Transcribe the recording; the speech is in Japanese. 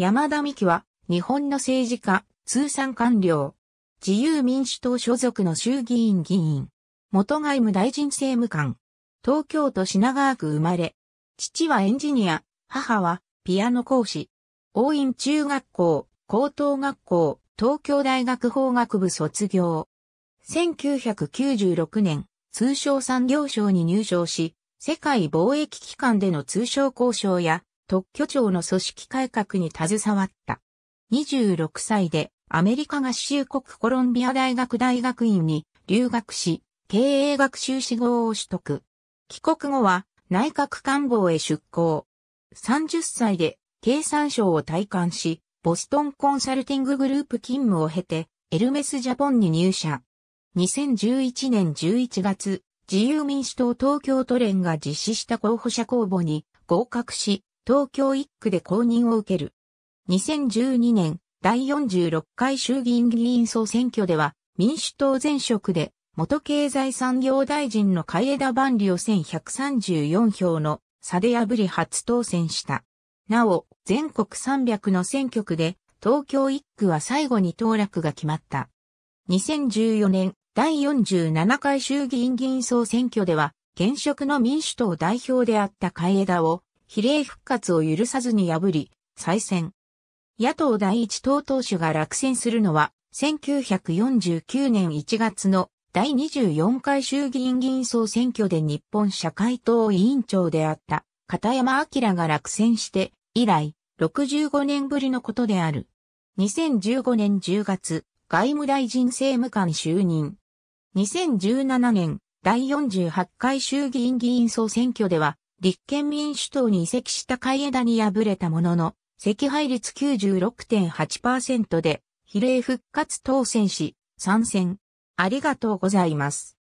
山田美希は、日本の政治家、通産官僚、自由民主党所属の衆議院議員、元外務大臣政務官、東京都品川区生まれ、父はエンジニア、母はピアノ講師、大院中学校、高等学校、東京大学法学部卒業。1996年、通商産業省に入省し、世界貿易機関での通商交渉や特許庁の組織改革に携わった。26歳でアメリカ合衆国コロンビア大学大学院に留学し、経営学習士号を取得。帰国後は内閣官房へ出向。30歳で経産省を退官し、ボストンコンサルティンググループ勤務を経て、エルメスジャポンに入社。2011年11月、自由民主党東京都連が実施した候補者公募に合格し、東京1区で公認を受ける。2012年第46回衆議院議員総選挙では民主党前職で元経済産業大臣の海江田万里を1134票の差で破り初当選した。なお、全国300の選挙区で東京1区は最後に当落が決まった。2014年第47回衆議院議員総選挙では、現職の民主党代表であった海江田を比例復活を許さずに破り、再選。野党第一党党首が落選するのは、1949年1月の第24回衆議院議員総選挙で日本社会党委員長であった片山明が落選して以来65年ぶりのことである。2015年10月、外務大臣政務官就任。2017年第48回衆議院議員総選挙では立憲民主党に移籍した海江田に敗れたものの、赤敗率96.8%で、比例復活当選し、参戦。ありがとうございます。